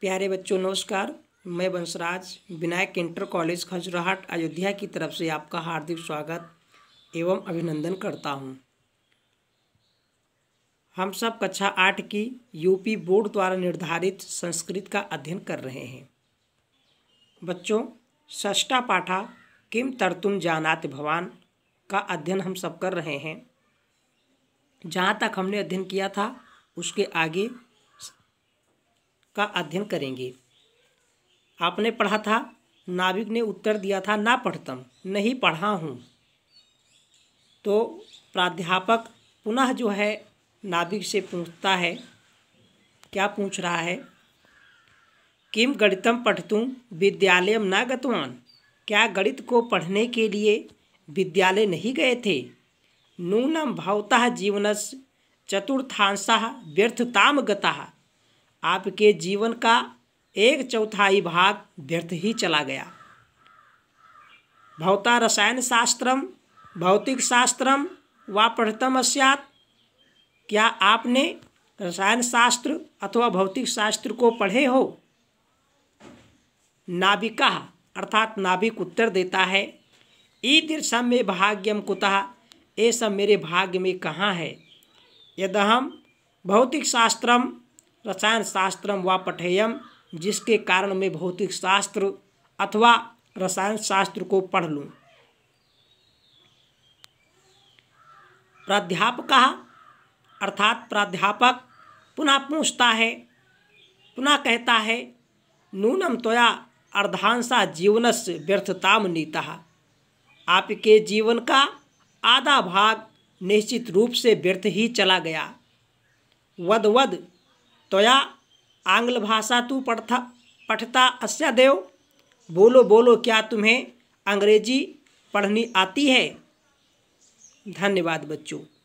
प्यारे बच्चों नमस्कार मैं वंशराज विनायक इंटर कॉलेज खजुराहाट अयोध्या की तरफ से आपका हार्दिक स्वागत एवं अभिनंदन करता हूँ हम सब कक्षा आठ की यूपी बोर्ड द्वारा निर्धारित संस्कृत का अध्ययन कर रहे हैं बच्चों ष्टा पाठा किम तरतुम जानात भवान का अध्ययन हम सब कर रहे हैं जहाँ तक हमने अध्ययन किया था उसके आगे का अध्ययन करेंगे आपने पढ़ा था नाविक ने उत्तर दिया था ना पढ़तम नहीं पढ़ा हूँ तो प्राध्यापक पुनः जो है नाविक से पूछता है क्या पूछ रहा है किम गणितम पढ़तूँ विद्यालय न गतवान क्या गणित को पढ़ने के लिए विद्यालय नहीं गए थे नूनम भावतः जीवनस चतुर्थांश व्यर्थताम गता आपके जीवन का एक चौथाई भाग व्यर्थ ही चला गया भौता रसायन शास्त्रम भौतिक शास्त्रम व पठतम अस्यात क्या आपने रसायन शास्त्र अथवा भौतिक शास्त्र को पढ़े हो नाभिका अर्थात नाभिक उत्तर देता है ईदृशम में भाग्यम कुतः ये सब मेरे भाग्य में कहाँ है हम भौतिक शास्त्रम रसायन शास्त्रम व पठेयम जिसके कारण मैं भौतिक शास्त्र अथवा रसायन शास्त्र को पढ़ लूँ प्राध्यापक अर्थात प्राध्यापक पुनः पूछता है पुनः कहता है नूनम त्वया अर्धांशा जीवन से व्यर्थताम नीता आपके जीवन का आधा भाग निश्चित रूप से व्यर्थ ही चला गया वद वद तोया आंग्ल भाषा तू पढ़ता पढ़ता देव बोलो बोलो क्या तुम्हें अंग्रेजी पढ़नी आती है धन्यवाद बच्चों